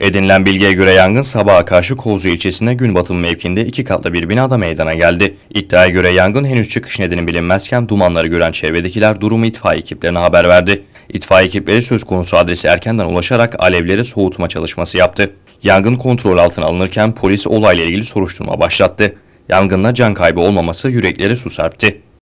Edinilen bilgiye göre yangın sabaha karşı Kozcu ilçesinde gün batımı mevkinde iki katlı bir binada meydana geldi. İddiaya göre yangın henüz çıkış nedeni bilinmezken dumanları gören çevredekiler durumu itfaiye ekiplerine haber verdi. İtfaiye ekipleri söz konusu adresi erkenden ulaşarak alevleri soğutma çalışması yaptı. Yangın kontrol altına alınırken polis olayla ilgili soruşturma başlattı. Yangında can kaybı olmaması yürekleri su sarptı.